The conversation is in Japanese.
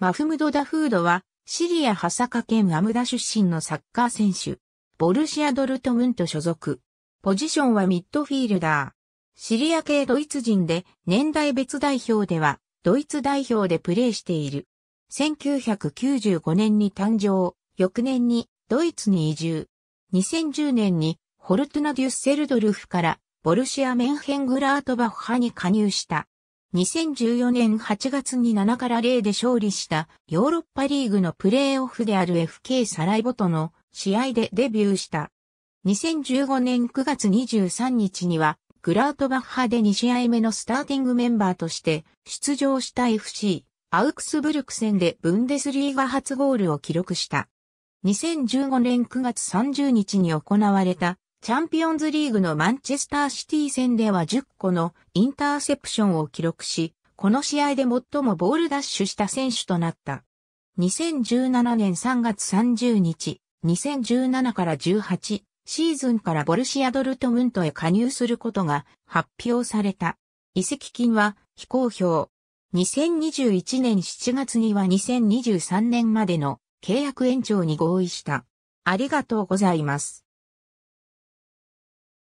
マフムド・ダフードは、シリア・ハサカ県アムダ出身のサッカー選手、ボルシア・ドルトムント所属。ポジションはミッドフィールダー。シリア系ドイツ人で、年代別代表では、ドイツ代表でプレーしている。1995年に誕生、翌年にドイツに移住。2010年にホルトナ・デュッセルドルフからボルシア・メンヘングラートバッハに加入した。2014年8月に7から0で勝利したヨーロッパリーグのプレーオフである FK サライボとの試合でデビューした。2015年9月23日にはグラウトバッハで2試合目のスターティングメンバーとして出場した FC アウクスブルク戦でブンデスリーガ初ゴールを記録した。2015年9月30日に行われたチャンピオンズリーグのマンチェスターシティ戦では10個のインターセプションを記録し、この試合で最もボールダッシュした選手となった。2017年3月30日、2017から18シーズンからボルシアドルトムントへ加入することが発表された。移籍金は非公表。2021年7月には2023年までの契約延長に合意した。ありがとうございます。